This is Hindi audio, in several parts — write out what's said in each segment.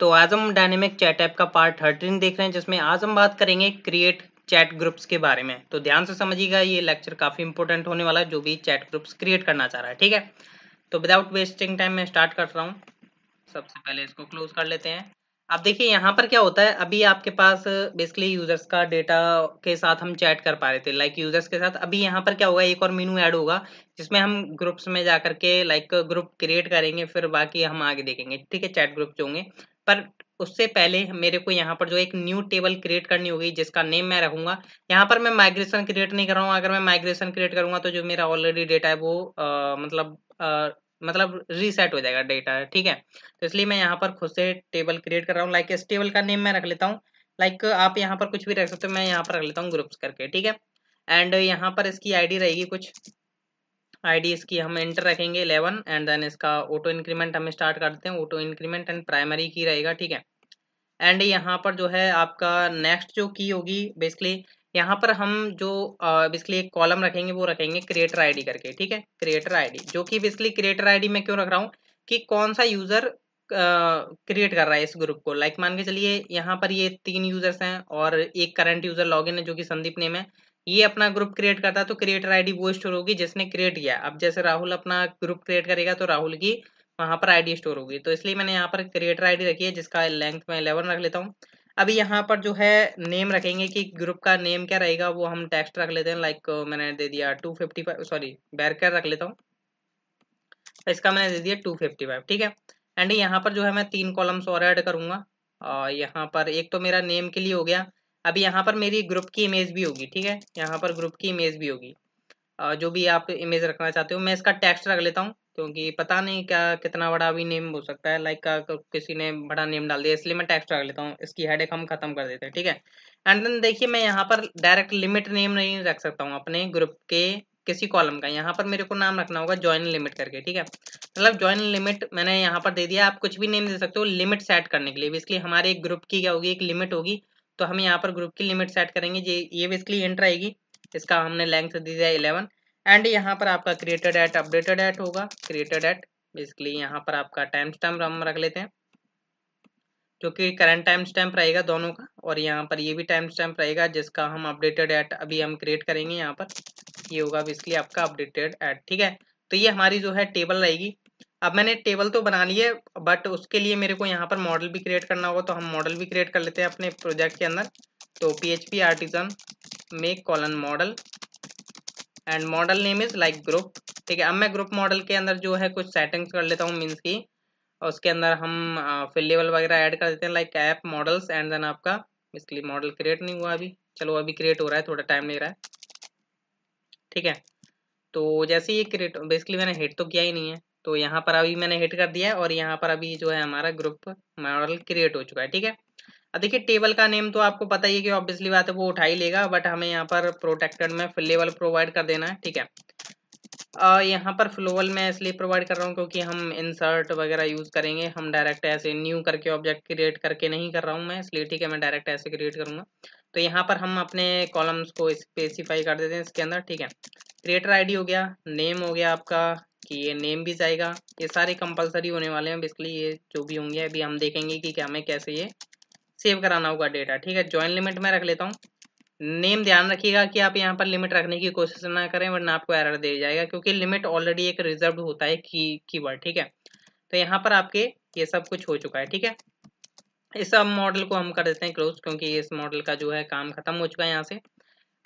तो आज हम डायनेमिक चैट ऐप का पार्ट थर्टीन देख रहे हैं जिसमें आज हम बात करेंगे क्रिएट चैट ग्रुप्स के बारे में तो ध्यान से समझिएगा ये लेक्चर काफ़ी इंपॉर्टेंट होने वाला है जो भी चैट ग्रुप्स क्रिएट करना चाह रहा है ठीक है तो विदाउट वेस्टिंग टाइम मैं स्टार्ट कर रहा हूँ सबसे पहले इसको क्लोज कर लेते हैं अब देखिए यहाँ पर क्या होता है अभी आपके पास बेसिकली यूजर्स का डेटा के साथ हम चैट कर पा रहे थे लाइक like यूजर्स के साथ अभी यहाँ पर क्या होगा एक और मीनू ऐड होगा जिसमें हम ग्रुप्स में जा करके लाइक ग्रुप क्रिएट करेंगे फिर बाकी हम आगे देखेंगे ठीक है चैट ग्रुप जो होंगे पर उससे पहले मेरे को यहाँ पर जो एक न्यू टेबल क्रिएट करनी होगी जिसका नेम मैं रखूंगा यहाँ पर मैं माइग्रेशन क्रिएट नहीं कर रहा हूँ अगर मैं माइग्रेशन क्रिएट करूंगा तो जो मेरा ऑलरेडी डेटा है वो आ, मतलब आ, मतलब रीसेट हो जाएगा डेटा ठीक है तो इसलिए मैं यहाँ पर खुद से टेबल क्रिएट कर रहा हूँ लाइक इस टेबल का नेम मैं रख लेता हूँ लाइक आप यहाँ पर कुछ भी रख सकते हो मैं यहाँ पर रख लेता हूँ ग्रुप्स करके ठीक है एंड यहाँ पर इसकी आईडी रहेगी कुछ आईडी इसकी हम एंटर रखेंगे इलेवन एंड देन इसका ऑटो इंक्रीमेंट हम स्टार्ट करते हैं ऑटो इंक्रीमेंट एंड प्राइमरी की रहेगा ठीक है एंड यहाँ पर जो है आपका नेक्स्ट जो की होगी बेसिकली यहाँ पर हम जो बेसिकली एक कॉलम रखेंगे वो रखेंगे क्रिएटर आईडी करके ठीक है क्रिएटर आईडी जो कि बेसिकली क्रिएटर आईडी मैं क्यों रख रहा हूँ कि कौन सा यूजर क्रिएट कर रहा है इस ग्रुप को लाइक मान के चलिए यहाँ पर ये तीन यूजर्स हैं और एक करंट यूजर लॉगिन है जो कि संदीप नेम है ये अपना ग्रुप क्रिएट करता है तो क्रिएटर आईडी वो स्टोर होगी जिसने क्रिएट किया अब जैसे राहुल अपना ग्रुप क्रिएट करेगा तो राहुल की वहां पर आईडी स्टोर होगी तो इसलिए मैंने यहाँ पर क्रिएटर आईडी रखी है जिसका लेंथ में इलेवन रख लेता हूँ अभी यहाँ पर जो है नेम रखेंगे कि ग्रुप का नेम क्या रहेगा वो हम टेक्स्ट रख लेते हैं लाइक मैंने दे दिया two fifty five sorry varchar रख लेता हूँ इसका मैंने दे दिया टू फिफ्टी फाइव ठीक है एंड यहाँ पर जो है मैं तीन कॉलम्स और एड करूंगा और यहाँ पर एक तो मेरा नेम के लिए हो गया अभी यहाँ पर मेरी ग्रुप की इमेज भी होगी ठीक है यहाँ पर ग्रुप की इमेज भी होगी जो भी आप इमेज रखना चाहते हो मैं इसका टेक्स्ट रख लेता हूँ क्योंकि पता नहीं क्या कितना बड़ा अभी नेम हो सकता है लाइक किसी ने बड़ा नेम डाल दिया इसलिए मैं टेक्स्ट रख लेता हूँ इसकी हेडेक हम खत्म कर देते हैं ठीक है एंड देन देखिए मैं यहाँ पर डायरेक्ट लिमिट नेम नहीं रख सकता हूँ अपने ग्रुप के किसी कॉलम का यहाँ पर मेरे को नाम रखना होगा ज्वाइन लिमिट करके ठीक है मतलब ज्वाइन लिमिट मैंने यहाँ पर दे दिया आप कुछ भी नेम दे सकते हो लिमिट सेट करने के लिए इसलिए हमारे एक ग्रुप की क्या होगी एक लिमिट होगी तो हम यहाँ पर ग्रुप की लिमिट सेट करेंगे ये ये बेसिकली इंटर आएगी इसका हमने लेंथ दी है इलेवन एंड यहाँ पर आपका क्रिएटेड एट अपडेटेड एट होगा क्रिएटेड एट बेसिकली यहाँ पर आपका टाइम स्टैम्प हम रख लेते हैं जो कि करंट टाइम स्टैम्प रहेगा दोनों का और यहाँ पर ये भी टाइम स्टैम्प रहेगा जिसका हम अपडेटेड एट अभी हम क्रिएट करेंगे यहाँ पर ये होगा बेसिकली आपका अपडेटेड एट ठीक है तो ये हमारी जो है टेबल रहेगी अब मैंने टेबल तो बना लिए है बट उसके लिए मेरे को यहाँ पर मॉडल भी क्रिएट करना होगा तो हम मॉडल भी क्रिएट कर लेते हैं अपने प्रोजेक्ट के अंदर तो P H P artisan make colon model and model name is like group ठीक है अब मैं ग्रुप मॉडल के अंदर जो है कुछ सेटिंग्स कर लेता हूँ मीन्स की और उसके अंदर हम फिल लेवल वगैरह ऐड कर देते हैं like app models and then आपका इसके लिए मॉडल क्रिएट नहीं हुआ अभी चलो अभी क्रिएट हो रहा है थोड़ा टाइम ले रहा है ठीक है तो जैसे ये क्रिएट बेसिकली मैंने हिट तो किया ही नहीं है तो यहाँ पर अभी मैंने हिट कर दिया है और यहाँ पर अभी जो है हमारा ग्रुप मॉडल क्रिएट हो चुका है ठीक है अब देखिए टेबल का नेम तो आपको पता ही है कि ऑब्वियसली बात है वो उठा ही लेगा बट हमें यहाँ पर प्रोटेक्टेड में लेवल प्रोवाइड कर देना है ठीक है यहाँ पर फ्लोवल मैं इसलिए प्रोवाइड कर रहा हूँ क्योंकि हम इंसर्ट वगैरह यूज़ करेंगे हम डायरेक्ट ऐसे न्यू करके ऑब्जेक्ट क्रिएट करके नहीं कर रहा हूँ मैं इसलिए ठीक है मैं डायरेक्ट ऐसे क्रिएट करूँगा तो यहाँ पर हम अपने कॉलम्स को स्पेसिफाई कर देते हैं इसके अंदर ठीक है क्रिएटर आईडी हो गया नेम हो गया आपका कि ये नेम भी जाएगा ये सारे कंपलसरी होने वाले हैं बेसिकली ये जो भी होंगे अभी हम देखेंगे कि क्या हमें कैसे ये सेव कराना होगा डेटा ठीक है ज्वाइन लिमिट में रख लेता हूँ नेम ध्यान रखिएगा कि आप यहाँ पर लिमिट रखने की कोशिश ना करें वरना आपको एरर दे जाएगा क्योंकि लिमिट ऑलरेडी एक रिजर्व होता है की कीवर्ड ठीक है तो यहाँ पर आपके ये सब कुछ हो चुका है ठीक है इस सब मॉडल को हम कर देते हैं क्लोज क्योंकि इस मॉडल का जो है काम खत्म हो चुका है यहाँ से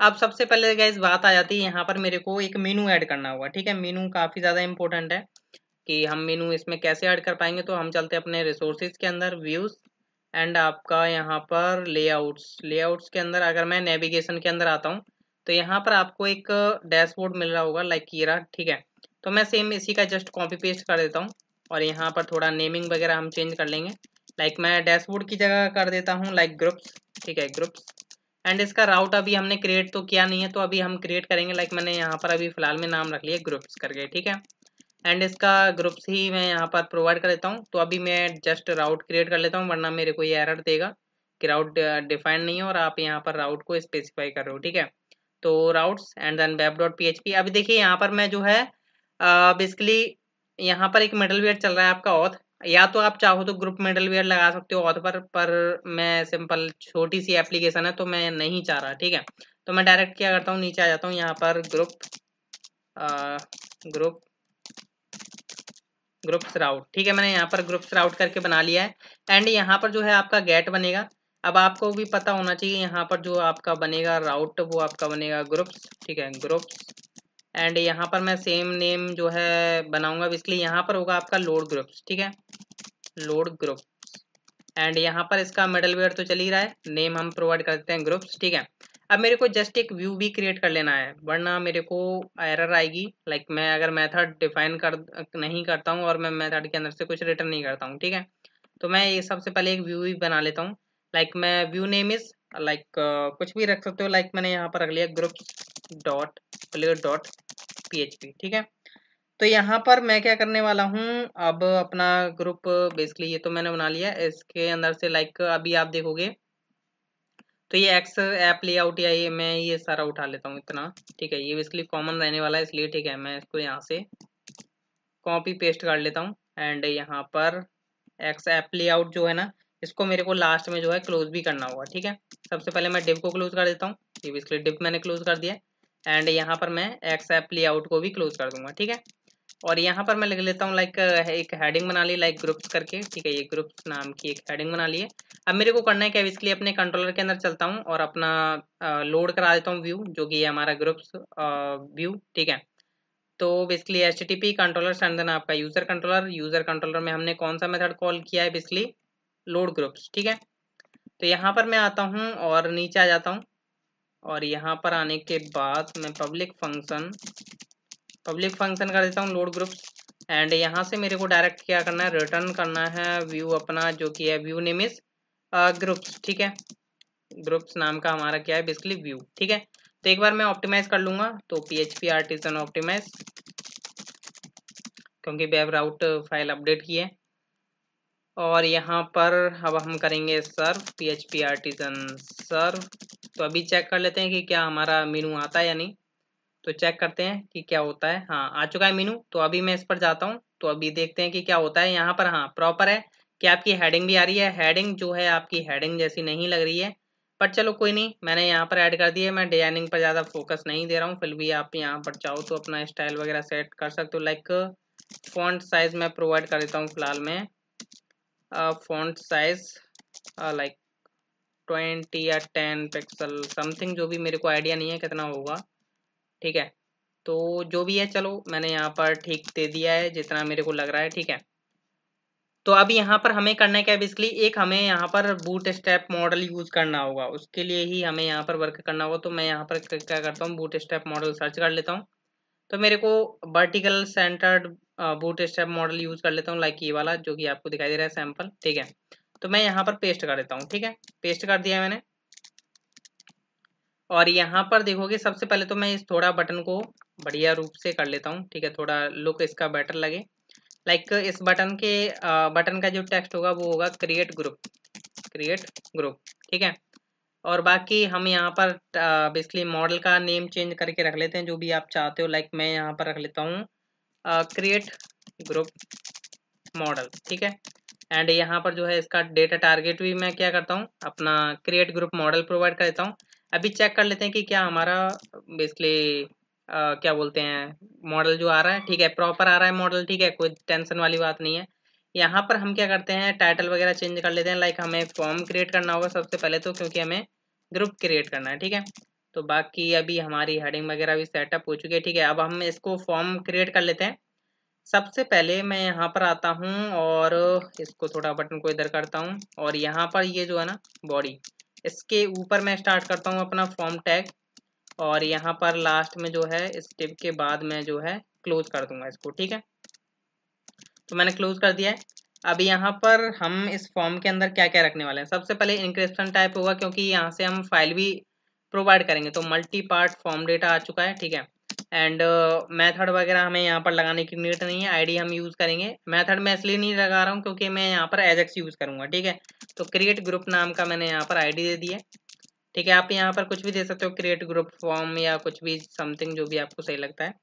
अब सबसे पहले गैस बात आ जाती है यहाँ पर मेरे को एक मेनू ऐड करना होगा ठीक है मेनू काफ़ी ज़्यादा इंपॉर्टेंट है कि हम मेनू इसमें कैसे ऐड कर पाएंगे तो हम चलते अपने रिसोर्सेज के अंदर व्यूज़ एंड आपका यहाँ पर लेआउट्स लेआउट्स के अंदर अगर मैं नेविगेशन के अंदर आता हूँ तो यहाँ पर आपको एक डैशबोर्ड मिल रहा होगा लाइक कीरा ठीक है तो मैं सेम इसी का जस्ट कॉपी पेस्ट कर देता हूँ और यहाँ पर थोड़ा नेमिंग वगैरह हम चेंज कर लेंगे लाइक मैं डैशबोर्ड की जगह कर देता हूँ लाइक ग्रुप्स ठीक है ग्रुप्स एंड इसका राउट अभी हमने क्रिएट तो किया नहीं है तो अभी हम क्रिएट करेंगे लाइक मैंने यहाँ पर अभी फिलहाल में नाम रख लिया ग्रुप्स करके ठीक है एंड इसका ग्रुप्स ही मैं यहाँ पर प्रोवाइड कर देता हूँ तो अभी मैं जस्ट राउट क्रिएट कर लेता हूँ वरना मेरे को ये एरर देगा कि राउट डिफाइंड uh, नहीं है और आप यहाँ पर राउट को स्पेसिफाई कर रहे हो ठीक है तो routes and then web dot P H P अभी देखिए यहाँ पर मैं जो है बेसिकली uh, यहाँ पर एक मिडल चल रहा है आपका ऑथ या तो आप चाहो तो ग्रुप वेयर लगा सकते हो ऑथर पर मैं सिंपल छोटी सी एप्लीकेशन है तो मैं नहीं चाह रहा ठीक है तो मैं डायरेक्ट क्या करता हूँ नीचे आ जाता हूँ यहाँ पर ग्रुप ग्रुप ग्रुप राउट ठीक है मैंने यहाँ पर ग्रुप्स राउट करके बना लिया है एंड यहाँ पर जो है आपका गेट बनेगा अब आपको भी पता होना चाहिए यहाँ पर जो आपका बनेगा राउट वो आपका बनेगा ग्रुप्स ठीक है ग्रुप्स एंड यहाँ पर मैं सेम नेम जो है बनाऊंगा इसलिए यहाँ पर होगा आपका लोड ग्रुप्स ठीक है लोड ग्रुप एंड यहाँ पर इसका मेडल वेयर तो चल ही रहा है नेम हम प्रोवाइड कर देते हैं ग्रुप्स ठीक है अब मेरे को जस्ट एक व्यू भी क्रिएट कर लेना है वरना मेरे को एरर आएगी लाइक like मैं अगर मेथड डिफाइन कर नहीं करता हूँ और मैं मेथड के अंदर से कुछ रिटर्न नहीं करता हूँ ठीक है तो मैं ये सबसे पहले एक व्यू भी बना लेता हूँ लाइक like मैं व्यू नेम इज़ लाइक कुछ भी रख सकते हो लाइक like मैंने यहाँ पर रख लिया groups dot player dot P ठीक है तो यहाँ पर मैं क्या करने वाला हूँ अब अपना ग्रुप बेसिकली ये तो मैंने बना लिया इसके अंदर से लाइक अभी आप देखोगे तो ये एक्स ऐप लेआउट या ये मैं ये सारा उठा लेता हूँ इतना ठीक है ये बेसिकली कॉमन रहने वाला है इसलिए ठीक है मैं इसको यहाँ से कॉपी पेस्ट कर लेता हूँ एंड यहाँ पर एक्स ऐप लेआउट जो है ना इसको मेरे को लास्ट में जो है क्लोज भी करना होगा ठीक है सबसे पहले मैं डिप को क्लोज कर देता हूँ ये बेसिकली डिप मैंने क्लोज कर दिया एंड यहाँ पर मैं एक्स एप लेआउट को भी क्लोज कर दूंगा ठीक है और यहाँ पर मैं लिख लेता हूँ लाइक एक हेडिंग बना ली लाइक ग्रुप्स करके ठीक है ये ग्रुप्स नाम की एक हेडिंग बना ली है अब मेरे को करना है क्या इसके लिए अपने कंट्रोलर के अंदर चलता हूँ और अपना लोड करा देता हूँ व्यू जो कि ये हमारा ग्रुप्स व्यू ठीक है तो basically H T P controller and आपका यूज़र कंट्रोलर यूज़र कंट्रोलर में हमने कौन सा मेथड कॉल किया है बेसिकली लोड ग्रुप्स ठीक है तो यहाँ पर मैं आता हूँ और नीचे आ जाता हूँ और यहाँ पर आने के बाद मैं पब्लिक फंक्शन पब्लिक फंक्शन कर देता हूँ लोड ग्रुप्स एंड यहाँ से मेरे को डायरेक्ट क्या करना है रिटर्न करना है व्यू अपना जो कि है व्यू नेम इज ग्रुप्स ठीक है ग्रुप्स नाम का हमारा क्या है बेसिकली व्यू ठीक है तो एक बार मैं ऑप्टिमाइज कर लूंगा तो P H P artisan optimize क्योंकि वेब राउट फाइल अपडेट की है और यहाँ पर अब हम करेंगे serve P H P artisan serve तो अभी चेक कर लेते हैं कि क्या हमारा मीनू आता है या नहीं तो चेक करते हैं कि क्या होता है हाँ आ चुका है मीनू तो अभी मैं इस पर जाता हूँ तो अभी देखते हैं कि क्या होता है यहाँ पर हाँ प्रॉपर है कि आपकी हेडिंग भी आ रही है हेडिंग जो है आपकी हेडिंग जैसी नहीं लग रही है बट चलो कोई नहीं मैंने यहाँ पर ऐड कर दिया मैं डिजाइनिंग पर ज़्यादा फोकस नहीं दे रहा हूँ फिर भी आप यहाँ पर चाहो तो अपना स्टाइल वगैरह सेट कर सकते हो लाइक फॉन्ट साइज मैं प्रोवाइड कर देता हूँ फिलहाल में फॉन्ट साइज लाइक ट्वेंटी या टेन पिक्सल समथिंग जो भी मेरे को आइडिया नहीं है कितना होगा ठीक है तो जो भी है चलो मैंने यहाँ पर ठीक दे दिया है जितना मेरे को लग रहा है ठीक है तो अब यहाँ पर हमें करना क्या है बेसिकली एक हमें यहाँ पर बूट स्टेप मॉडल यूज़ करना होगा उसके लिए ही हमें यहाँ पर वर्क करना होगा तो मैं यहाँ पर क्या करता हूँ बूट स्टेप मॉडल सर्च कर लेता हूँ तो मेरे को vertical centred bootstrap modal use कर लेता हूँ लाइक ये वाला जो कि आपको दिखाई दे रहा है सैम्पल ठीक है तो मैं यहाँ पर पेस्ट कर देता हूँ ठीक है पेस्ट कर दिया मैंने और यहाँ पर देखोगे सबसे पहले तो मैं इस थोड़ा बटन को बढ़िया रूप से कर लेता हूँ ठीक है थोड़ा लुक इसका बेटर लगे लाइक इस बटन के बटन का जो टेक्स्ट होगा वो होगा क्रिएट ग्रुप क्रिएट ग्रुप ठीक है और बाकी हम यहाँ पर बेसिकली मॉडल का नेम चेंज करके रख लेते हैं जो भी आप चाहते हो लाइक मैं यहाँ पर रख लेता हूँ क्रिएट ग्रुप मॉडल ठीक है एंड यहाँ पर जो है इसका डेटा टारगेट भी मैं क्या करता हूँ अपना क्रिएट ग्रुप मॉडल प्रोवाइड कर देता हूँ अभी चेक कर लेते हैं कि क्या हमारा बेसिकली क्या बोलते हैं मॉडल जो आ रहा है ठीक है प्रॉपर आ रहा है मॉडल ठीक है कोई टेंशन वाली बात नहीं है यहाँ पर हम क्या करते हैं टाइटल वगैरह चेंज कर लेते हैं लाइक हमें फॉर्म क्रिएट करना होगा सबसे पहले तो क्योंकि हमें ग्रुप क्रिएट करना है ठीक है तो बाकी अभी हमारी हेडिंग वगैरह भी सेटअप हो चुकी है ठीक है अब हम इसको फॉर्म क्रिएट कर लेते हैं सबसे पहले मैं यहाँ पर आता हूँ और इसको थोड़ा बटन को इधर करता हूँ और यहाँ पर ये जो है ना बॉडी इसके ऊपर मैं स्टार्ट करता हूँ अपना फॉर्म टैग और यहाँ पर लास्ट में जो है इस टिप के बाद मैं जो है क्लोज कर दूंगा इसको ठीक है तो मैंने क्लोज कर दिया है अब यहाँ पर हम इस फॉर्म के अंदर क्या क्या रखने वाले हैं सबसे पहले इंक्रिप्शन टाइप होगा क्योंकि यहाँ से हम फाइल भी प्रोवाइड करेंगे तो मल्टी पार्ट फॉर्म डेटा आ चुका है ठीक है एंड मेथड uh, वगैरह हमें यहाँ पर लगाने की नीड नहीं है आईडी हम यूज़ करेंगे मेथड मैं इसलिए नहीं लगा रहा हूँ क्योंकि मैं यहाँ पर एजेक्स यूज़ करूँगा ठीक है तो क्रिएट ग्रुप नाम का मैंने यहाँ पर आईडी दे दी है ठीक है आप यहाँ पर कुछ भी दे सकते हो क्रिएट ग्रुप फॉर्म या कुछ भी समथिंग जो भी आपको सही लगता है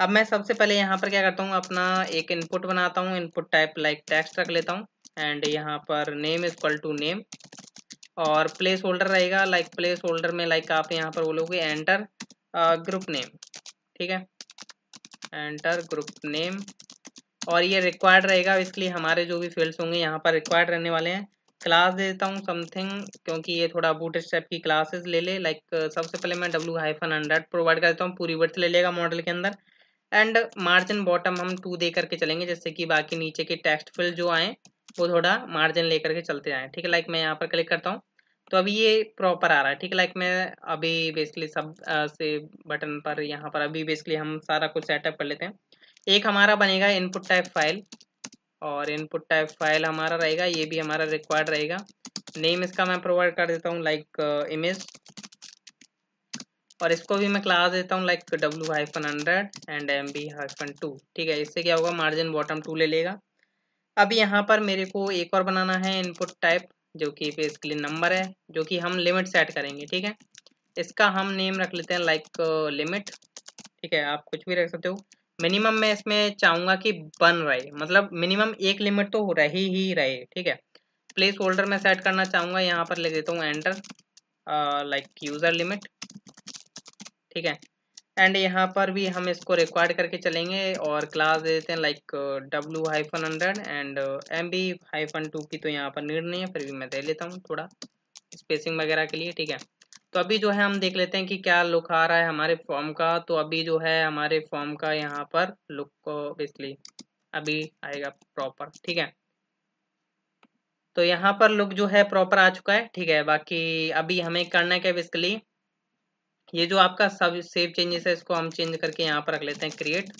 अब मैं सबसे पहले यहाँ पर क्या करता हूँ अपना एक इनपुट बनाता हूँ इनपुट टाइप लाइक टेक्स्ट रख लेता हूँ एंड यहाँ पर नेम इक्वल टू नेम और प्लेस होल्डर रहेगा लाइक प्लेस होल्डर में लाइक आप यहाँ पर बोलोगे एंटर ग्रुप नेम ठीक है एंटर ग्रुप नेम और ये रिक्वायर्ड रहेगा इसलिए हमारे जो भी फील्ड्स होंगे यहाँ पर रिक्वायर्ड रहने वाले हैं क्लास दे देता हूँ समथिंग क्योंकि ये थोड़ा बूट स्टेप की क्लासेस ले ले लाइक सबसे पहले मैं डब्ल्यू हाइफन हंड्रेड प्रोवाइड कर देता हूँ पूरी वर्थ ले लेगा मॉडल के अंदर एंड मार्जिन बॉटम हम टू दे करके चलेंगे जैसे कि बाकी नीचे के टेक्स्ट फील्ड जो आए वो थोड़ा मार्जिन ले करके चलते जाएँ ठीक है लाइक मैं यहाँ पर क्लिक करता हूँ तो अभी ये प्रॉपर आ रहा है ठीक है लाइक मैं अभी बेसिकली सब आ, से बटन पर यहाँ पर अभी बेसिकली हम सारा कुछ सेटअप कर लेते हैं एक हमारा बनेगा इनपुट टाइप फाइल और इनपुट टाइप फाइल हमारा रहेगा ये भी हमारा रिक्वायर्ड रहेगा नेम इसका मैं प्रोवाइड कर देता हूँ लाइक इमेज और इसको भी मैं क्लास देता हूँ like W hyphen hundred and M B hyphen two ठीक है इससे क्या होगा मार्जिन बॉटम टू ले लेगा अब यहाँ पर मेरे को एक और बनाना है इनपुट टाइप जो कि बेसिकली नंबर है जो कि हम लिमिट सेट करेंगे ठीक है इसका हम नेम रख लेते हैं लाइक लिमिट uh, ठीक है आप कुछ भी रख सकते हो मिनिमम मैं इसमें चाहूँगा कि बन रहे मतलब मिनिमम एक लिमिट तो रही ही रहे ठीक है प्लेस होल्डर में सेट करना चाहूँगा यहाँ पर लिख देता हूँ एंटर लाइक यूज़र लिमिट ठीक है एंड यहाँ पर भी हम इसको रिक्वायर्ड करके चलेंगे और क्लास दे देते हैं like W hyphen hundred and M B hyphen two की तो यहाँ पर नीड नहीं है फिर भी मैं दे लेता हूँ थोड़ा स्पेसिंग वगैरह के लिए ठीक है तो अभी जो है हम देख लेते हैं कि क्या लुक आ रहा है हमारे फॉर्म का तो अभी जो है हमारे फॉर्म का यहाँ पर लुक ऑब्वियसली uh, अभी आएगा प्रॉपर ठीक है तो यहाँ पर लुक जो है प्रॉपर आ चुका है ठीक है बाकी अभी हमें करना क्या बेसिकली ये जो आपका सब सेव चेंजेस है इसको हम चेंज करके यहाँ पर रख लेते हैं क्रिएट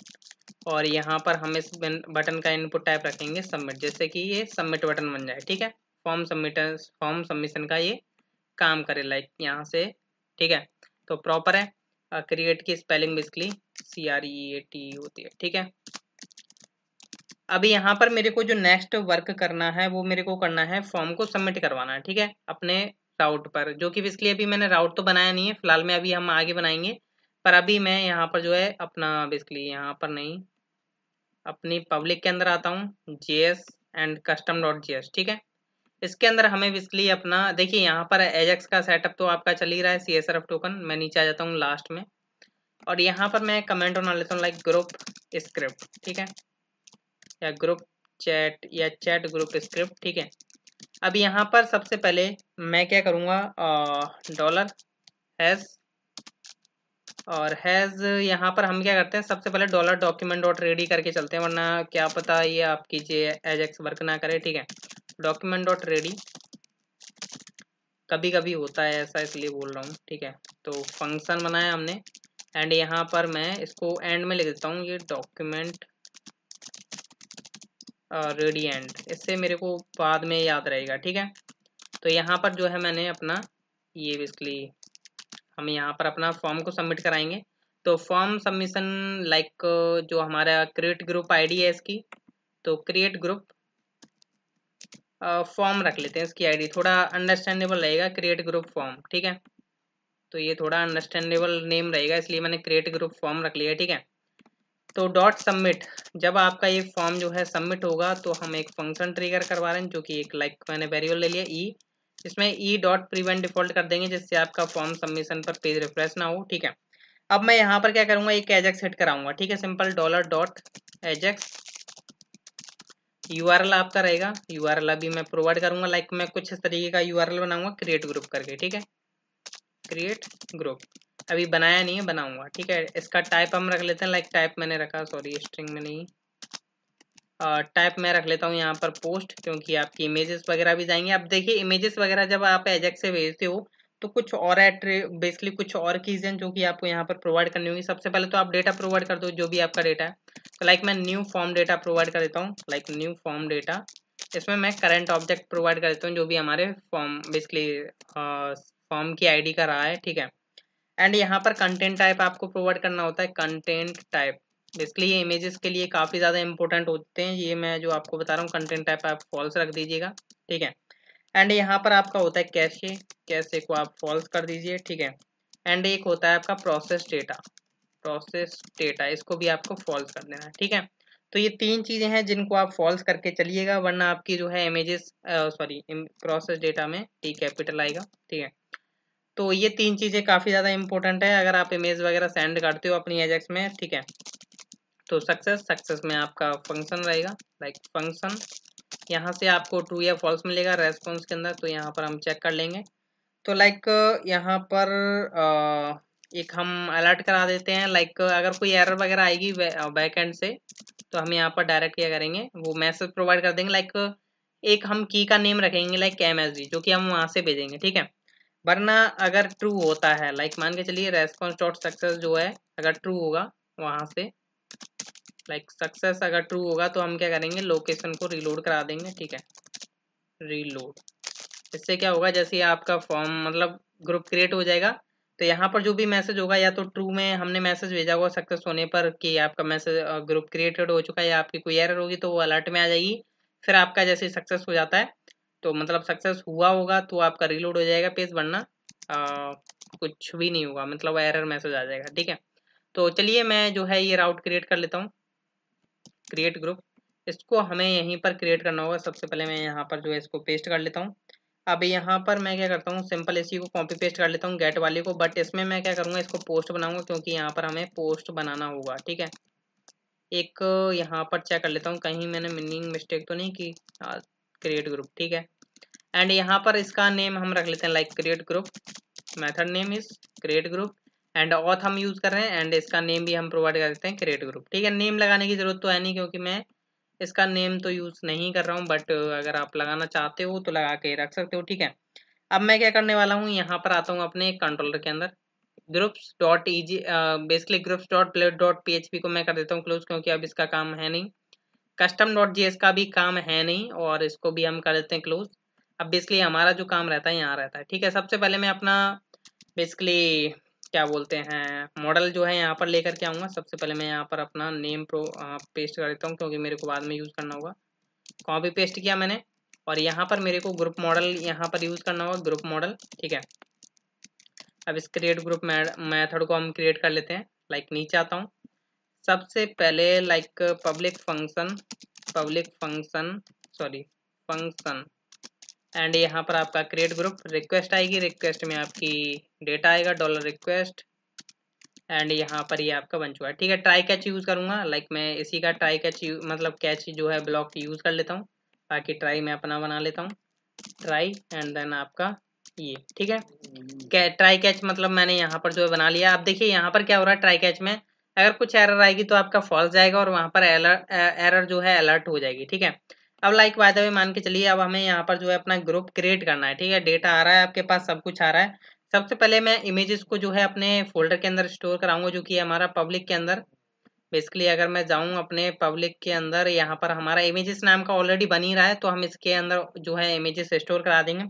और यहाँ पर हम इस बटन का इनपुट टाइप रखेंगे सबमिट जैसे कि ये सबमिट बटन बन जाए ठीक है फॉर्म सबमिट फॉर्म सबमिशन का ये काम करे लाइक यहाँ से ठीक है तो प्रॉपर है क्रिएट की spelling basically C R E A T होती है ठीक है अभी यहाँ पर मेरे को जो नेक्स्ट वर्क करना है वो मेरे को करना है फॉर्म को सबमिट करवाना है ठीक है अपने राउट पर जो कि इसके लिए अभी मैंने राउट तो बनाया नहीं है फिलहाल में अभी हम आगे बनाएंगे पर अभी मैं यहाँ पर जो है अपना बेसिकली यहाँ पर नहीं अपनी पब्लिक के अंदर आता हूँ J S and custom dot J S ठीक है इसके अंदर हमें बेसिकली अपना देखिए यहाँ पर एजेक्स का सेटअप तो आपका चल ही रहा है C S R F token मैं नीचे आ जाता हूँ लास्ट में और यहाँ पर मैं कमेंट बना लेता हूँ लाइक ग्रुप स्क्रिप्ट ठीक है या ग्रुप चैट या चैट ग्रुप स्क्रिप्ट ठीक है अब यहाँ पर सबसे पहले मैं क्या करूँगा डॉलर हैज़ और हैज़ यहाँ पर हम क्या करते हैं सबसे पहले डॉलर डॉक्यूमेंट डॉट रेडी करके चलते हैं वरना क्या पता ये आपकी जे एजेक्स वर्क ना करे ठीक है डॉक्यूमेंट डॉट रेडी कभी कभी होता है ऐसा इसलिए बोल रहा हूँ ठीक है तो फंक्शन बनाया हमने एंड यहाँ पर मैं इसको एंड में लिख देता हूँ ये डॉक्यूमेंट रेडियंट इससे मेरे को बाद में याद रहेगा ठीक है तो यहाँ पर जो है मैंने अपना ये बेसिकली हम यहाँ पर अपना फॉर्म को सबमिट कराएंगे तो फॉर्म सबमिशन लाइक जो हमारा क्रिएट ग्रुप आईडी है इसकी तो क्रिएट ग्रुप फॉर्म रख लेते हैं इसकी आईडी थोड़ा अंडरस्टैंडेबल रहेगा क्रिएट ग्रुप फॉर्म ठीक है तो ये थोड़ा अंडरस्टैंडेबल नेम रहेगा इसलिए मैंने क्रिएट ग्रुप फॉर्म रख लिया ठीक है तो डॉट सबमिट जब आपका ये फॉर्म जो है सबमिट होगा तो हम एक फंक्शन ट्रिगर करवा रहे हैं जो कि एक लाइक like मैंने वेरिएबल ले लिया ई e, इसमें ई डॉट प्रिवेंट डिफॉल्ट कर देंगे जिससे आपका फॉर्म सबमिशन पर पेज रिफ्रेश ना हो ठीक है अब मैं यहाँ पर क्या करूँगा एक एजेक्स सेट कराऊंगा ठीक है simple dollar dot ajax U आपका रहेगा यू अभी मैं प्रोवाइड करूंगा लाइक like मैं कुछ इस तरीके का यू बनाऊंगा क्रिएट ग्रुप करके ठीक है क्रिएट ग्रुप अभी बनाया नहीं है बनाऊंगा ठीक है इसका टाइप हम रख लेते हैं लाइक टाइप मैंने रखा सॉरी स्ट्रिंग में नहीं टाइप मैं रख लेता हूँ यहाँ पर पोस्ट क्योंकि आपकी इमेजेस वगैरह भी जाएंगे आप देखिए इमेजेस वगैरह जब आप एजेक्ट से भेजते हो तो कुछ और एट्रे बेसिकली कुछ और चीज़ें जो कि आपको यहाँ पर प्रोवाइड करनी होगी सबसे पहले तो आप डेटा प्रोवाइड कर दो जो भी आपका डेटा है तो लाइक मैं न्यू फॉर्म डेटा प्रोवाइड कर देता हूँ लाइक न्यू फॉर्म डेटा इसमें मैं करंट ऑब्जेक्ट प्रोवाइड कर देता हूँ जो भी हमारे फॉर्म बेसिकली फॉर्म की आईडी का रहा है ठीक है एंड यहाँ पर कंटेंट टाइप आपको प्रोवाइड करना होता है कंटेंट टाइप बेसिकली ये इमेजेस के लिए काफ़ी ज़्यादा इंपॉर्टेंट होते हैं ये मैं जो आपको बता रहा हूँ कंटेंट टाइप आप फॉल्स रख दीजिएगा ठीक है एंड यहाँ पर आपका होता है कैसे कैसे को आप फॉल्स कर दीजिए ठीक है एंड एक होता है आपका प्रोसेस डेटा प्रोसेस डेटा इसको भी आपको फॉल्स कर देना है ठीक है तो ये तीन चीज़ें हैं जिनको आप फॉल्स करके चलिएगा वरना आपकी जो है इमेजेस सॉरी प्रोसेस डेटा में टी कैपिटल आएगा ठीक है तो ये तीन चीज़ें काफ़ी ज़्यादा इंपॉर्टेंट है अगर आप इमेज वगैरह सेंड करते हो अपनी एजेक्स में ठीक है तो सक्सेस सक्सेस में आपका फंक्शन रहेगा लाइक फंक्शन यहाँ से आपको ट्रू या फॉल्स मिलेगा रेस्पॉन्स के अंदर तो यहाँ पर हम चेक कर लेंगे तो लाइक यहाँ पर एक हम अलर्ट करा देते हैं लाइक अगर कोई एरर वगैरह आएगी बैक एंड से तो हम यहाँ पर डायरेक्ट क्या करेंगे वो मैसेज प्रोवाइड कर देंगे लाइक एक हम की का नेम रखेंगे लाइक एम जो कि हम वहाँ से भेजेंगे ठीक है वरना अगर ट्रू होता है लाइक मान के चलिए रेस्पॉन्स डॉट सक्सेस जो है अगर ट्रू होगा वहां से लाइक सक्सेस अगर ट्रू होगा तो हम क्या करेंगे लोकेशन को रीलोड करा देंगे ठीक है रीलोड इससे क्या होगा जैसे आपका फॉर्म मतलब ग्रुप क्रिएट हो जाएगा तो यहाँ पर जो भी मैसेज होगा या तो ट्रू में हमने मैसेज भेजा होगा सक्सेस होने पर कि आपका मैसेज ग्रुप क्रिएटेड हो चुका है या आपकी कोई एरर होगी तो वो अलर्ट में आ जाएगी फिर आपका जैसे सक्सेस हो जाता है तो मतलब सक्सेस हुआ होगा तो आपका रीलोड हो जाएगा पेज बनना कुछ भी नहीं होगा मतलब एरर मैसेज आ जाएगा ठीक है तो चलिए मैं जो है ये राउट क्रिएट कर लेता हूँ क्रिएट ग्रुप इसको हमें यहीं पर क्रिएट करना होगा सबसे पहले मैं यहाँ पर जो है इसको पेस्ट कर लेता हूँ अब यहाँ पर मैं क्या करता हूँ सिंपल इसी को कॉपी पेस्ट कर लेता हूँ गेट वाले को बट इसमें मैं क्या करूँगा इसको पोस्ट बनाऊँगा क्योंकि यहाँ पर हमें पोस्ट बनाना होगा ठीक है एक यहाँ पर चेक कर लेता हूँ कहीं मैंने मीनिंग मिस्टेक तो नहीं की क्रिएट ग्रुप ठीक है एंड यहाँ पर इसका नेम हम रख लेते हैं like create group method name is create group and auth हम यूज़ कर रहे हैं एंड इसका नेम भी हम प्रोवाइड कर देते हैं क्रिएट ग्रुप ठीक है नेम लगाने की ज़रूरत तो है नहीं क्योंकि मैं इसका नेम तो यूज़ नहीं कर रहा हूँ बट अगर आप लगाना चाहते हो तो लगा के रख सकते हो ठीक है अब मैं क्या करने वाला हूँ यहाँ पर आता हूँ अपने कंट्रोलर के अंदर groups dot E G basically groups dot blade dot P H P को मैं कर देता हूँ क्लोज क्योंकि अब इसका काम है नहीं कस्टम डॉट जी एस का भी काम है नहीं और इसको भी हम कर देते हैं क्लोज अब बेसिकली हमारा जो काम रहता है यहाँ रहता है ठीक है सबसे पहले मैं अपना बेसिकली क्या बोलते हैं मॉडल जो है यहाँ पर लेकर के आऊँगा सबसे पहले मैं यहाँ पर अपना नेम प्रो पेस्ट कर देता हूँ क्योंकि मेरे को बाद में यूज़ करना होगा कॉपी पेस्ट किया मैंने और यहाँ पर मेरे को ग्रुप मॉडल यहाँ पर यूज़ करना होगा ग्रुप मॉडल ठीक है अब इस क्रिएट ग्रुप मैथड को हम क्रिएट कर लेते हैं लाइक नीचे आता हूँ सबसे पहले like public function public function sorry function and यहाँ पर आपका क्रिएट ग्रुप रिक्वेस्ट आएगी रिक्वेस्ट में आपकी डेटा आएगा डॉलर रिक्वेस्ट एंड यहाँ पर ये यह आपका बन चुका है ठीक है ट्राई कैच यूज़ करूँगा लाइक मैं इसी का ट्राई कैच मतलब कैच जो है ब्लॉक यूज़ कर लेता हूँ बाकी ट्राई मैं अपना बना लेता हूँ ट्राई एंड देन आपका ये ठीक है कै, ट्राई कैच मतलब मैंने यहाँ पर जो है बना लिया आप देखिए यहाँ पर क्या हो रहा है ट्राई कैच में अगर कुछ एरर आएगी तो आपका फॉल्स जाएगा और वहाँ पर एरर जो है अलर्ट हो जाएगी ठीक है अब लाइक वायदा भी मान के चलिए अब हमें यहाँ पर जो है अपना ग्रुप क्रिएट करना है ठीक है डेटा आ रहा है आपके पास सब कुछ आ रहा है सबसे पहले मैं इमेजेस को जो है अपने फोल्डर के अंदर स्टोर कराऊंगा जो कि हमारा पब्लिक के अंदर बेसिकली अगर मैं जाऊं अपने पब्लिक के अंदर यहाँ पर हमारा इमेजेस नाम का ऑलरेडी बन ही रहा है तो हम इसके अंदर जो है इमेजेस स्टोर करा देंगे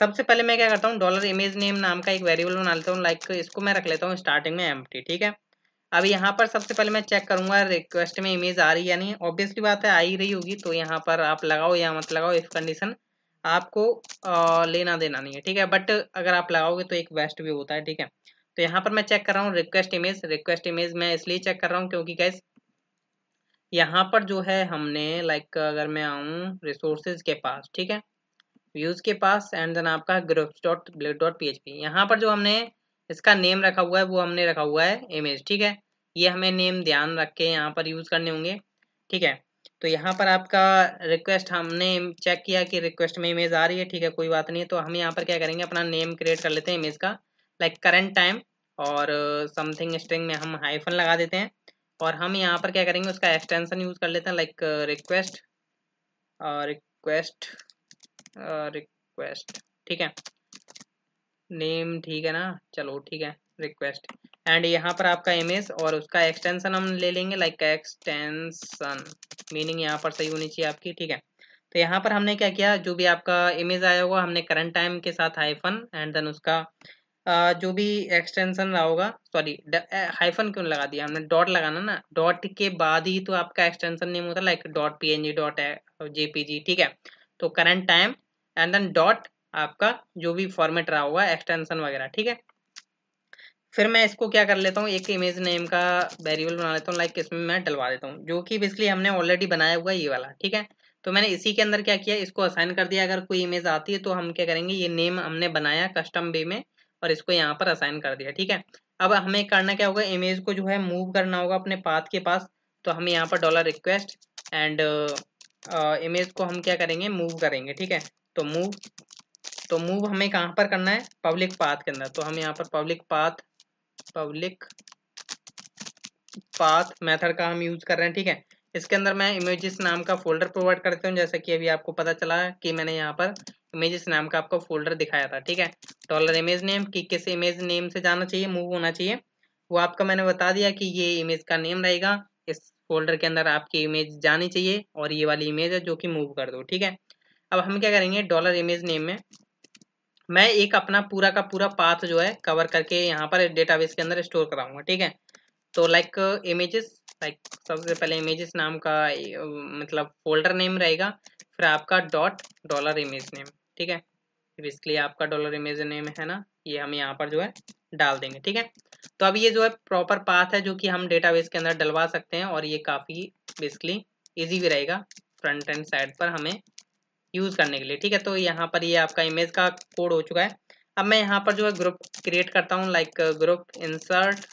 सबसे पहले मैं क्या करता हूँ डॉलर इमेज नेम नाम का एक वेरिएबल बना लेता हूँ लाइक इसको मैं रख लेता हूँ स्टार्टिंग में एम ठीक है अब यहाँ पर सबसे पहले मैं चेक करूँगा रिक्वेस्ट में इमेज आ रही या नहीं ऑब्वियसली बात है आ ही रही होगी तो यहाँ पर आप लगाओ या मत लगाओ इफ़ कंडीशन आपको आ, लेना देना नहीं है ठीक है बट अगर आप लगाओगे तो एक बेस्ट भी होता है ठीक है तो यहाँ पर मैं चेक कर रहा हूँ रिक्वेस्ट इमेज रिक्वेस्ट इमेज मैं इसलिए चेक कर रहा हूँ क्योंकि गैस यहाँ पर जो है हमने लाइक अगर मैं आऊँ रिसोर्सेज के पास ठीक है व्यूज़ के पास एंड देन आपका groups dot blade dot P H P यहाँ पर जो हमने इसका नेम रखा हुआ है वो हमने रखा हुआ है इमेज ठीक है ये हमें नेम ध्यान रख के यहाँ पर यूज़ करने होंगे ठीक है तो यहाँ पर आपका रिक्वेस्ट हमने चेक किया कि रिक्वेस्ट में इमेज आ रही है ठीक है कोई बात नहीं है तो हम यहाँ पर क्या करेंगे अपना नेम क्रिएट कर लेते हैं इमेज का लाइक करंट टाइम और समथिंग स्ट्रिंग में हम हाइफन लगा देते हैं और हम यहाँ पर क्या करेंगे उसका एक्सटेंसन यूज़ कर लेते हैं लाइक रिक्वेस्ट रिक्वेस्ट रिक्वेस्ट ठीक है नेम ठीक है ना चलो ठीक है रिक्वेस्ट एंड यहाँ पर आपका इमेज और उसका एक्सटेंशन हम ले लेंगे लाइक एक्सटेंशन मीनिंग यहाँ पर सही होनी चाहिए आपकी ठीक है तो यहाँ पर हमने क्या किया जो भी आपका इमेज आया होगा हमने करंट टाइम के साथ हाइफन एंड देन उसका जो भी एक्सटेंशन रहा होगा सॉरी हाइफन क्यों लगा दिया हमने डॉट लगाना ना डॉट के बाद ही तो आपका एक्सटेंशन नेम होता like dot P N G dot JPG ठीक है तो current time and then dot आपका जो भी फॉर्मेट रहा होगा एक्सटेंशन वगैरह ठीक है फिर मैं इसको क्या कर लेता हूँ एक इमेज नेम का वेरिएबल बना लेता हूँ लाइक इसमें मैं डलवा देता हूँ जो कि बेसिकली हमने ऑलरेडी बनाया हुआ ये वाला ठीक है तो मैंने इसी के अंदर क्या किया इसको असाइन कर दिया अगर कोई इमेज आती है तो हम क्या करेंगे ये नेम हमने बनाया कस्टम बे में और इसको यहाँ पर असाइन कर दिया ठीक है अब हमें करना क्या होगा इमेज को जो है मूव करना होगा अपने पाथ के पास तो हम यहाँ पर डॉलर रिक्वेस्ट एंड इमेज को हम क्या करेंगे मूव करेंगे ठीक है तो मूव तो मूव हमें कहाँ पर करना है पब्लिक पाथ के अंदर तो हम यहाँ पर public path public path method का हम यूज कर रहे हैं ठीक है इसके अंदर मैं इमेजेस नाम का फोल्डर प्रोवाइड करते हूँ जैसा कि अभी आपको पता चला कि मैंने यहाँ पर इमेजेस नाम का आपको फोल्डर दिखाया था ठीक है डॉलर इमेज नेम कि किस इमेज नेम से जाना चाहिए मूव होना चाहिए वो आपका मैंने बता दिया कि ये इमेज का नेम रहेगा इस फोल्डर के अंदर आपकी इमेज जानी चाहिए और ये वाली इमेज है जो कि मूव कर दो ठीक है अब हम क्या करेंगे डॉलर इमेज नेम में मैं एक अपना पूरा का पूरा पाथ जो है कवर करके यहाँ पर डेटाबेस के अंदर स्टोर कराऊंगा ठीक है तो लाइक इमेजेस लाइक सबसे पहले इमेजेस नाम का uh, मतलब फोल्डर नेम रहेगा फिर आपका डॉट डॉलर इमेज नेम ठीक है बेसिकली आपका डॉलर इमेज नेम है ना ये हम यहाँ पर जो है डाल देंगे ठीक है तो अब ये जो है प्रॉपर पाथ है जो कि हम डेटाबेस के अंदर डलवा सकते हैं और ये काफ़ी बेसिकली इजी भी रहेगा फ्रंट एंड साइड पर हमें यूज़ करने के लिए ठीक है तो यहाँ पर ये यह आपका इमेज का कोड हो चुका है अब मैं यहाँ पर जो है ग्रुप क्रिएट करता हूँ लाइक ग्रुप इंसर्ट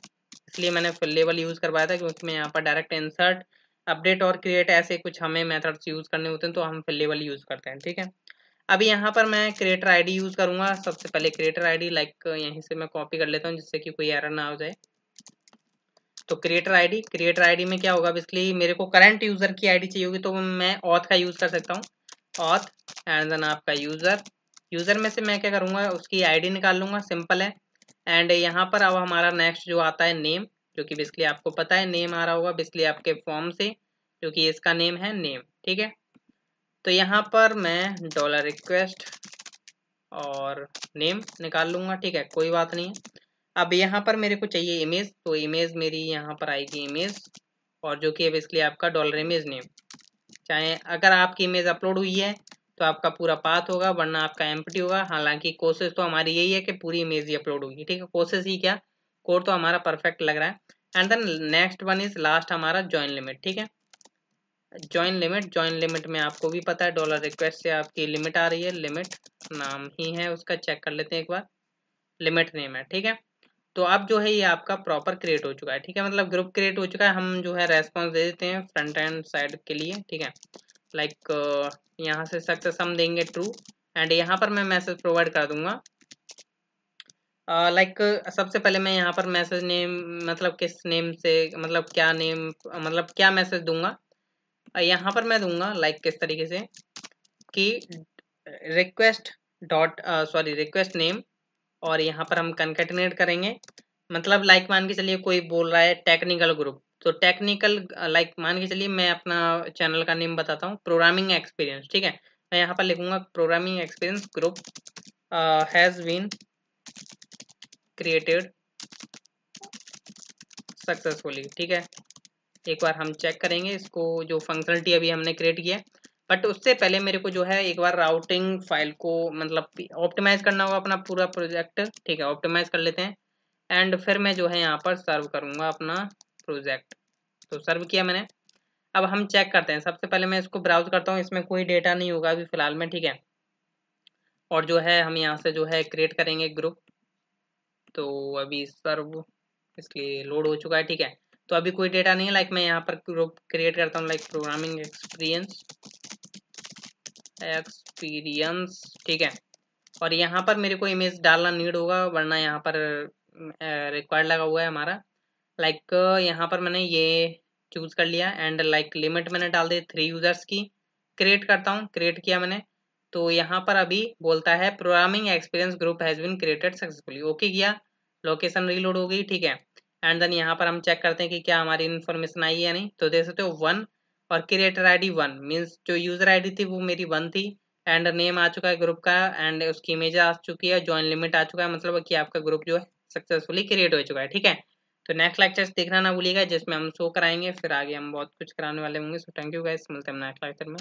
इसलिए मैंने फुल लेवल यूज़ करवाया था क्योंकि मैं यहाँ पर डायरेक्ट इंसर्ट अपडेट और क्रिएट ऐसे कुछ हमें मेथड्स यूज़ करने होते हैं तो हम फिल लेवल यूज़ करते हैं ठीक है अभी यहाँ पर मैं क्रिएटर आईडी यूज़ करूँगा सबसे पहले क्रिएटर आईडी लाइक यहीं से मैं कॉपी कर लेता हूँ जिससे कि कोई एरर ना हो जाए तो क्रिएटर आईडी क्रिएटर आईडी में क्या होगा बेसिकली मेरे को करंट यूज़र की आईडी चाहिए होगी तो मैं ऑथ का यूज़ कर सकता हूँ ऑथ एंड देन आपका यूज़र यूज़र में से मैं क्या करूंगा उसकी आईडी निकाल लूंगा सिंपल है एंड यहाँ पर अब हमारा नेक्स्ट जो आता है नेम जो कि बेसिकली आपको पता है नेम आ रहा होगा बेसिकली आपके फॉर्म से जो कि इसका नेम है नेम ठीक है तो यहाँ पर मैं डॉलर रिक्वेस्ट और नेम निकाल लूंगा ठीक है कोई बात नहीं है अब यहाँ पर मेरे को चाहिए इमेज तो इमेज मेरी यहाँ पर आएगी इमेज और जो कि बेसिकली आपका डॉलर इमेज नेम चाहे अगर आपकी इमेज अपलोड हुई है तो आपका पूरा पाथ होगा वरना आपका एम होगा हालांकि कोशिश तो हमारी यही है कि पूरी इमेज ही अपलोड होगी ठीक है कोशिश ही क्या कोर तो हमारा परफेक्ट लग रहा है and then next one is last हमारा ज्वाइन लिमिट ठीक है ज्वाइन लिमिट ज्वाइन लिमिट में आपको भी पता है डॉलर रिक्वेस्ट से आपकी लिमिट आ रही है लिमिट नाम ही है उसका चेक कर लेते हैं एक बार लिमिट नेम है ठीक है तो अब जो है ये आपका प्रॉपर क्रिएट हो चुका है ठीक है मतलब ग्रुप क्रिएट हो चुका है हम जो है रेस्पॉन्स दे देते हैं फ्रंट एंड साइड के लिए ठीक है लाइक like, यहाँ से सख्त सम देंगे ट्रू एंड यहाँ पर मैं मैसेज प्रोवाइड कर दूंगा लाइक uh, like, सबसे पहले मैं यहाँ पर मैसेज नेम मतलब किस नेम से मतलब क्या नेम मतलब क्या मैसेज दूंगा यहाँ पर मैं दूंगा लाइक like, किस तरीके से कि request dot sorry request name और यहाँ पर हम कंकेटनेट करेंगे मतलब लाइक मान के चलिए कोई बोल रहा है टेक्निकल ग्रुप तो टेक्निकल लाइक मान के चलिए मैं अपना चैनल का नेम बताता हूँ प्रोग्रामिंग एक्सपीरियंस ठीक है मैं यहाँ पर लिखूंगा programming experience group has been created successfully ठीक है एक बार हम चेक करेंगे इसको जो फंक्शनलिटी अभी हमने क्रिएट किया बट उससे पहले मेरे को जो है एक बार राउटिंग फाइल को मतलब ऑप्टिमाइज करना होगा अपना पूरा प्रोजेक्ट ठीक है ऑप्टिमाइज कर लेते हैं एंड फिर मैं जो है यहाँ पर सर्व करूँगा अपना प्रोजेक्ट तो सर्व किया मैंने अब हम चेक करते हैं सबसे पहले मैं इसको ब्राउज करता हूँ इसमें कोई डेटा नहीं होगा अभी फ़िलहाल में ठीक है और जो है हम यहाँ से जो है क्रिएट करेंगे ग्रुप तो अभी सर्व इसलिए लोड हो चुका है ठीक है तो अभी कोई डेटा नहीं है लाइक मैं यहाँ पर ग्रुप क्रिएट करता हूँ लाइक प्रोग्रामिंग एक्सपीरियंस एक्सपीरियंस ठीक है और यहाँ पर मेरे को इमेज डालना नीड होगा वरना यहाँ पर रिक्वायर्ड लगा हुआ है हमारा लाइक like, यहाँ पर मैंने ये चूज़ कर लिया एंड लाइक लिमिट मैंने डाल दी थ्री यूज़र्स की क्रिएट करता हूँ क्रिएट किया मैंने तो यहाँ पर अभी बोलता है programming experience group has been created successfully okay किया लोकेशन रीलोड हो गई ठीक है एंड देन यहाँ पर हम चेक करते हैं कि क्या हमारी इन्फॉर्मेशन आई है या नहीं तो देख सकते हो वन और क्रिएटर आईडी वन मीन्स जो यूजर आईडी थी वो मेरी वन थी एंड नेम आ चुका है ग्रुप का एंड उसकी इमेज आ चुकी है ज्वाइन लिमिट आ चुका है मतलब कि आपका ग्रुप जो है सक्सेसफुली क्रिएट हो चुका है ठीक है तो नेक्स्ट लेक्चर देखना ना भूलिएगा जिसमें हम शो कराएंगे फिर आगे हम बहुत कुछ कराने वाले होंगे सो थैंक यू गाइस मिलते हैं नेक्स्ट लेक्चर में